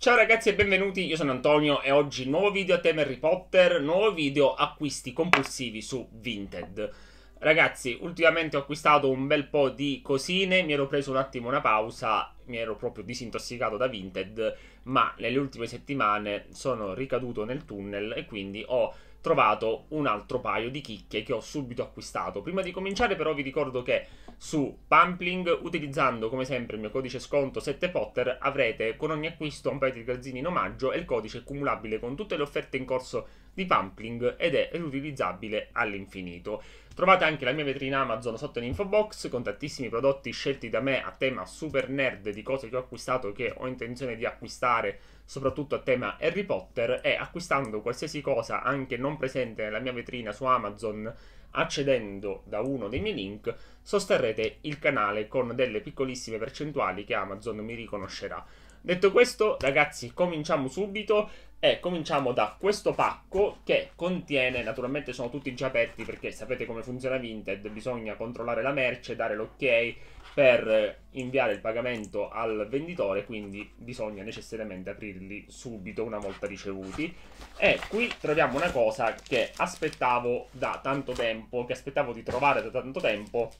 Ciao ragazzi e benvenuti, io sono Antonio e oggi nuovo video a tema Harry Potter, nuovo video acquisti compulsivi su Vinted. Ragazzi, ultimamente ho acquistato un bel po' di cosine, mi ero preso un attimo una pausa, mi ero proprio disintossicato da Vinted, ma nelle ultime settimane sono ricaduto nel tunnel e quindi ho trovato un altro paio di chicche che ho subito acquistato. Prima di cominciare però vi ricordo che su Pampling, utilizzando come sempre il mio codice sconto 7Potter, avrete con ogni acquisto un paio di calzini in omaggio e il codice è cumulabile con tutte le offerte in corso di Pampling ed è riutilizzabile all'infinito. Trovate anche la mia vetrina Amazon sotto l'info box con tantissimi prodotti scelti da me a tema super nerd di cose che ho acquistato che ho intenzione di acquistare soprattutto a tema Harry Potter e acquistando qualsiasi cosa anche non presente nella mia vetrina su Amazon accedendo da uno dei miei link sosterrete il canale con delle piccolissime percentuali che Amazon mi riconoscerà. Detto questo, ragazzi, cominciamo subito e cominciamo da questo pacco che contiene, naturalmente sono tutti già aperti perché sapete come funziona Vinted, bisogna controllare la merce, dare l'ok per inviare il pagamento al venditore, quindi bisogna necessariamente aprirli subito una volta ricevuti. E qui troviamo una cosa che aspettavo da tanto tempo, che aspettavo di trovare da tanto tempo,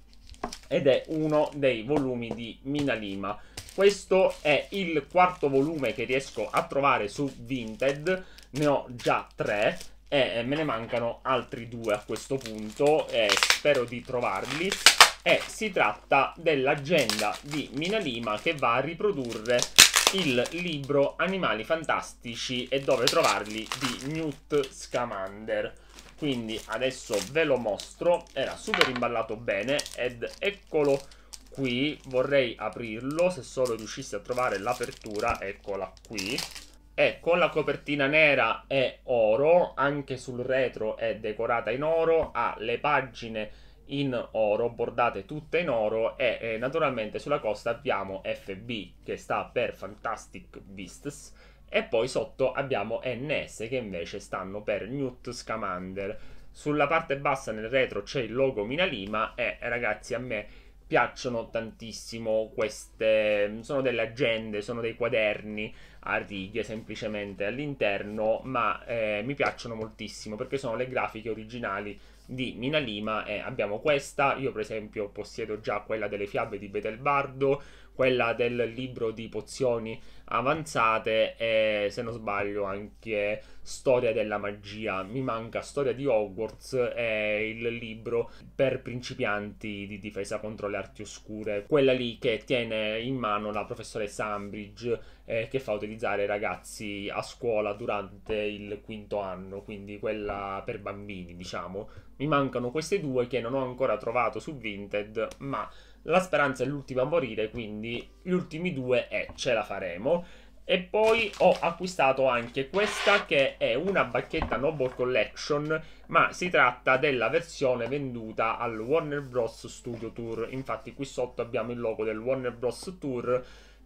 ed è uno dei volumi di Mina Lima. Questo è il quarto volume che riesco a trovare su Vinted, ne ho già tre e me ne mancano altri due a questo punto e spero di trovarli e si tratta dell'agenda di Mina Lima che va a riprodurre il libro Animali fantastici e dove trovarli di Newt Scamander. Quindi adesso ve lo mostro, era super imballato bene ed eccolo qui, vorrei aprirlo se solo riuscissi a trovare l'apertura, eccola qui. E con la copertina nera e oro, anche sul retro è decorata in oro, ha le pagine in oro, bordate tutte in oro e eh, naturalmente sulla costa abbiamo FB che sta per Fantastic Beasts e poi sotto abbiamo NS che invece stanno per Newt Scamander. Sulla parte bassa nel retro c'è il logo Minalima e eh, ragazzi a me piacciono tantissimo queste, sono delle agende, sono dei quaderni a righe semplicemente all'interno, ma eh, mi piacciono moltissimo perché sono le grafiche originali di Mina Lima e abbiamo questa, io per esempio possiedo già quella delle fiabe di Betelbardo, quella del libro di pozioni avanzate e se non sbaglio anche storia della magia, mi manca storia di Hogwarts e il libro per principianti di difesa contro le arti oscure, quella lì che tiene in mano la professoressa Ambridge eh, che fa utilizzare i ragazzi a scuola durante il quinto anno, quindi quella per bambini diciamo. Mi mancano queste due che non ho ancora trovato su Vinted, ma la speranza è l'ultima a morire, quindi gli ultimi due e eh, ce la faremo. E poi ho acquistato anche questa che è una bacchetta Noble Collection, ma si tratta della versione venduta al Warner Bros. Studio Tour. Infatti qui sotto abbiamo il logo del Warner Bros. Tour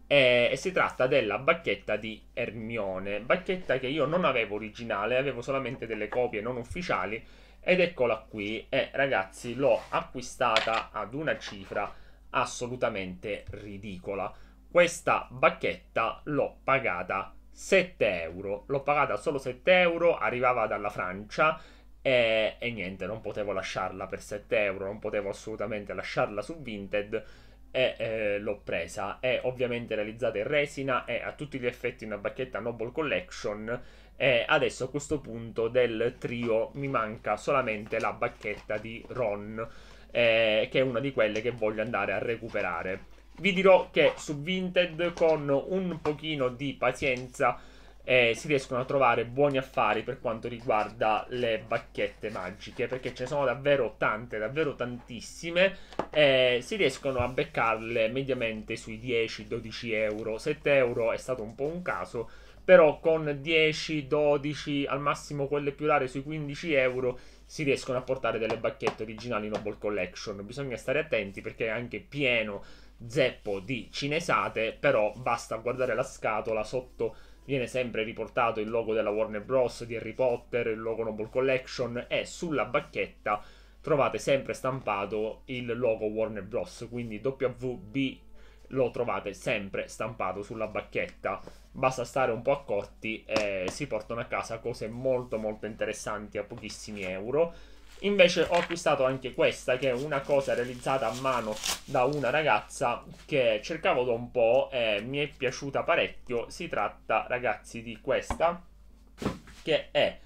e, e si tratta della bacchetta di Ermione. Bacchetta che io non avevo originale, avevo solamente delle copie non ufficiali ed eccola qui. E ragazzi l'ho acquistata ad una cifra assolutamente ridicola questa bacchetta l'ho pagata 7 euro. L'ho pagata solo 7 euro, arrivava dalla Francia e, e, niente, non potevo lasciarla per 7 euro, non potevo assolutamente lasciarla su Vinted e eh, l'ho presa. È ovviamente realizzata in resina, è a tutti gli effetti una bacchetta Noble Collection. E adesso a questo punto del trio mi manca solamente la bacchetta di Ron, eh, che è una di quelle che voglio andare a recuperare vi dirò che su Vinted con un pochino di pazienza eh, si riescono a trovare buoni affari per quanto riguarda le bacchette magiche perché ce ne sono davvero tante, davvero tantissime eh, si riescono a beccarle mediamente sui 10-12 euro 7 euro è stato un po' un caso però con 10, 12, al massimo quelle più rare sui 15 euro si riescono a portare delle bacchette originali Noble Collection bisogna stare attenti perché è anche pieno zeppo di cinesate, però basta guardare la scatola sotto viene sempre riportato il logo della Warner Bros. di Harry Potter, il logo Noble Collection e sulla bacchetta trovate sempre stampato il logo Warner Bros. Quindi WB lo trovate sempre stampato sulla bacchetta. Basta stare un po' accorti e si portano a casa cose molto molto interessanti a pochissimi euro. Invece ho acquistato anche questa che è una cosa realizzata a mano da una ragazza che cercavo da un po' e mi è piaciuta parecchio. Si tratta ragazzi di questa che è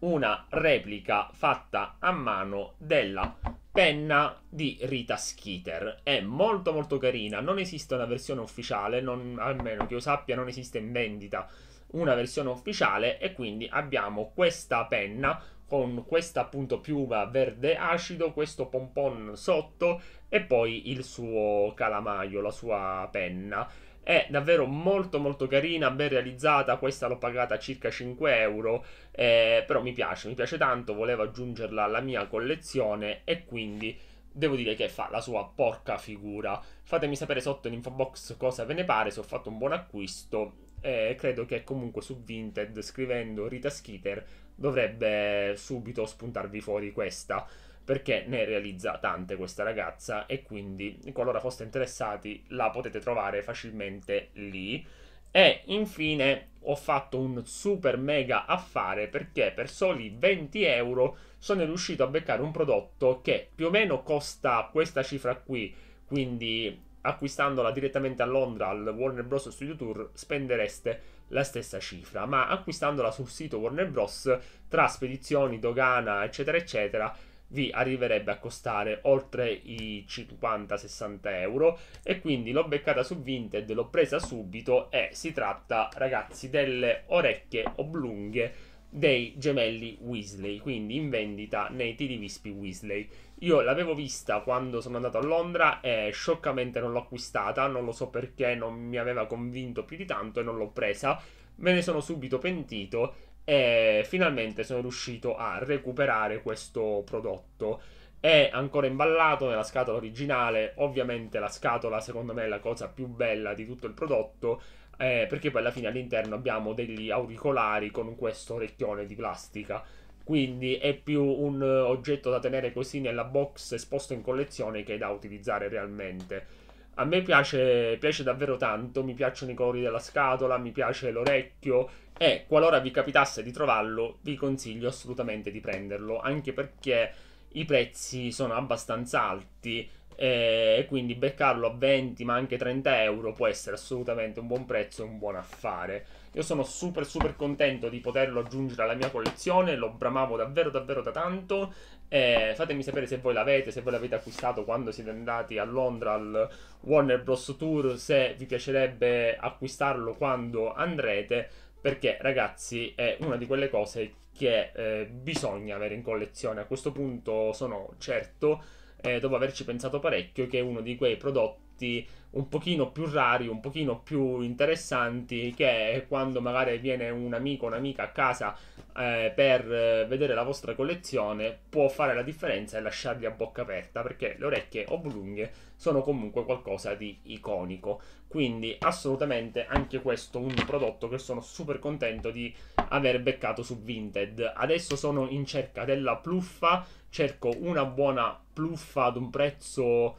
una replica fatta a mano della penna di Rita Skeeter. È molto molto carina, non esiste una versione ufficiale, non, almeno che io sappia non esiste in vendita una versione ufficiale e quindi abbiamo questa penna con questa appunto piuma verde acido, questo pompon sotto e poi il suo calamaio, la sua penna. È davvero molto molto carina, ben realizzata, questa l'ho pagata circa 5 euro, eh, però mi piace, mi piace tanto, volevo aggiungerla alla mia collezione e quindi devo dire che fa la sua porca figura. Fatemi sapere sotto in info box cosa ve ne pare, se ho fatto un buon acquisto. Eh, credo che comunque su Vinted, scrivendo Rita Skeeter, dovrebbe subito spuntarvi fuori questa perché ne realizza tante questa ragazza e quindi qualora foste interessati la potete trovare facilmente lì. E infine ho fatto un super mega affare perché per soli 20 euro sono riuscito a beccare un prodotto che più o meno costa questa cifra qui, quindi acquistandola direttamente a Londra al Warner Bros. Studio Tour spendereste la stessa cifra, ma acquistandola sul sito Warner Bros. tra spedizioni, dogana, eccetera, eccetera, vi arriverebbe a costare oltre i 50-60 euro e quindi l'ho beccata su Vinted, l'ho presa subito e si tratta ragazzi delle orecchie oblunghe dei gemelli Weasley, quindi in vendita nei tirivispi Weasley. Io l'avevo vista quando sono andato a Londra e scioccamente non l'ho acquistata, non lo so perché non mi aveva convinto più di tanto e non l'ho presa. Me ne sono subito pentito e finalmente sono riuscito a recuperare questo prodotto. È ancora imballato nella scatola originale, ovviamente la scatola secondo me è la cosa più bella di tutto il prodotto, eh, perché poi alla fine all'interno abbiamo degli auricolari con questo orecchione di plastica. Quindi è più un eh, oggetto da tenere così nella box esposto in collezione che da utilizzare realmente. A me piace, piace davvero tanto, mi piacciono i colori della scatola, mi piace l'orecchio e qualora vi capitasse di trovarlo vi consiglio assolutamente di prenderlo, anche perché i prezzi sono abbastanza alti e quindi beccarlo a 20 ma anche 30 euro può essere assolutamente un buon prezzo e un buon affare. Io sono super super contento di poterlo aggiungere alla mia collezione, lo bramavo davvero davvero da tanto. Eh, fatemi sapere se voi l'avete, se voi l'avete acquistato quando siete andati a Londra al Warner Bros. Tour, se vi piacerebbe acquistarlo quando andrete, perché ragazzi è una di quelle cose che eh, bisogna avere in collezione. A questo punto sono certo eh, dopo averci pensato parecchio, che è uno di quei prodotti un pochino più rari, un pochino più interessanti, che quando magari viene un amico o un'amica a casa eh, per eh, vedere la vostra collezione, può fare la differenza e lasciarli a bocca aperta, perché le orecchie oblunghe sono comunque qualcosa di iconico. Quindi assolutamente anche questo un prodotto che sono super contento di aver beccato su Vinted. Adesso sono in cerca della pluffa cerco una buona pluffa ad un prezzo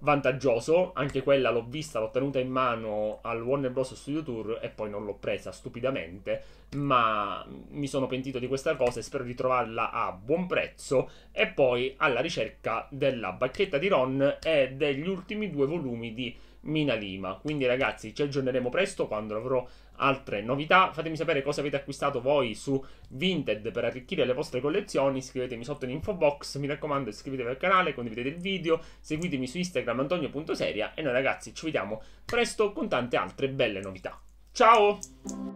vantaggioso, anche quella l'ho vista, l'ho tenuta in mano al Warner Bros. Studio Tour e poi non l'ho presa stupidamente ma mi sono pentito di questa cosa e spero di trovarla a buon prezzo e poi alla ricerca della bacchetta di Ron e degli ultimi due volumi di Mina Lima. Quindi ragazzi ci aggiorneremo presto quando avrò altre novità. Fatemi sapere cosa avete acquistato voi su Vinted per arricchire le vostre collezioni. Scrivetemi sotto in info box. Mi raccomando, iscrivetevi al canale, condividete il video, seguitemi su Instagram antonio.seria e noi ragazzi ci vediamo presto con tante altre belle novità. Ciao!